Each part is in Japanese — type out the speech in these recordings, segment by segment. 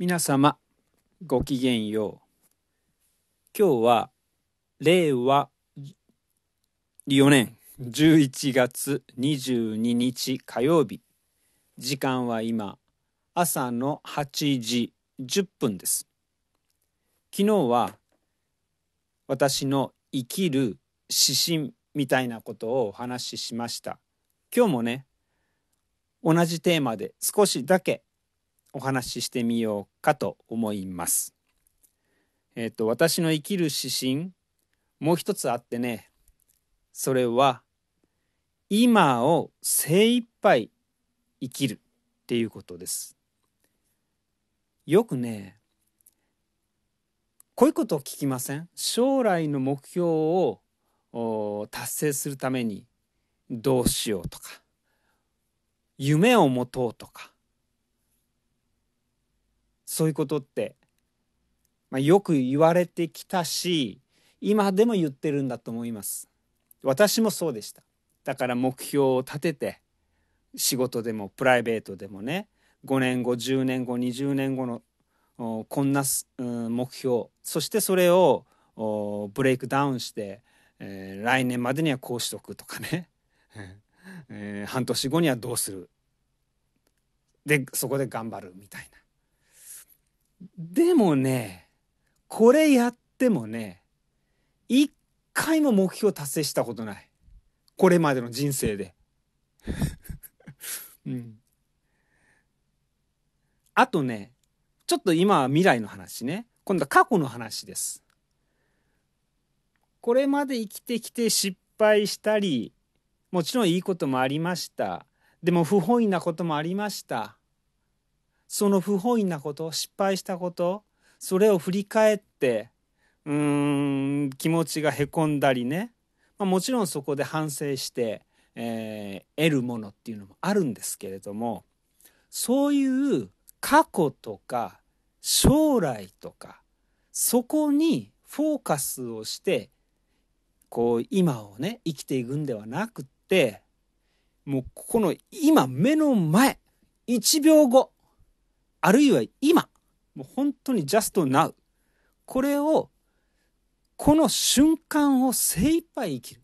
皆様ごきげんよう今日は令和4年11月22日火曜日時間は今朝の8時10分です昨日は私の生きる指針みたいなことをお話ししました今日もね同じテーマで少しだけお話ししてみようかと思います。えっ、ー、と私の生きる指針もう一つあってねそれは今を精一杯生きるっていうことです。よくねこういうことを聞きません将来の目標を達成するためにどうしようとか夢を持とうとかそういうことって、まあ、よく言われてきたし今でも言ってるんだと思います私もそうでしただから目標を立てて仕事でもプライベートでもね5年後10年後20年後のこんな目標そしてそれをブレイクダウンして、えー、来年までにはこうしとくとかね、えー、半年後にはどうするでそこで頑張るみたいなでもね、これやってもね、一回も目標達成したことない。これまでの人生で。うん。あとね、ちょっと今は未来の話ね。今度は過去の話です。これまで生きてきて失敗したり、もちろんいいこともありました。でも不本意なこともありました。その不本意なこと失敗したことそれを振り返ってうーん気持ちがへこんだりね、まあ、もちろんそこで反省して、えー、得るものっていうのもあるんですけれどもそういう過去とか将来とかそこにフォーカスをしてこう今をね生きていくんではなくってもうこの今目の前1秒後あるいは今もう本当にジャストナウこれをこの瞬間を精一杯生きる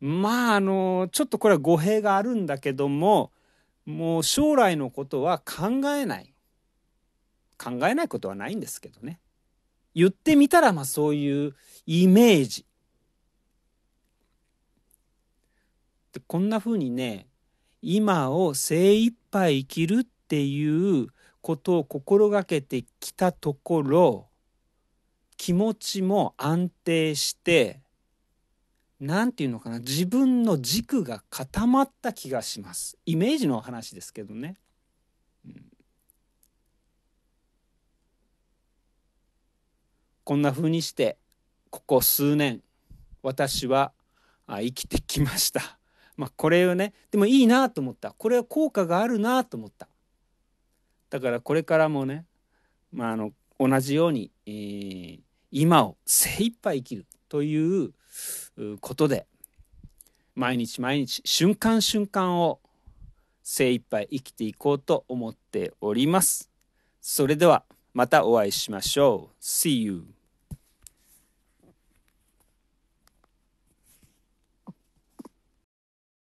まああのちょっとこれは語弊があるんだけどももう将来のことは考えない考えないことはないんですけどね言ってみたらまあそういうイメージでこんな風にね今を精一杯生きるっっていうことを心がけてきたところ気持ちも安定して何て言うのかな自分の軸が固まった気がしますイメージの話ですけどね。うん、こんな風にしてここ数年私は生きてきました。まあ、これをねでもいいなと思ったこれは効果があるなと思っただからこれからもね、まあ、あの同じように、えー、今を精一杯生きるということで毎日毎日瞬間瞬間を精一杯生きていこうと思っております。それではまたお会いしましょう。See you!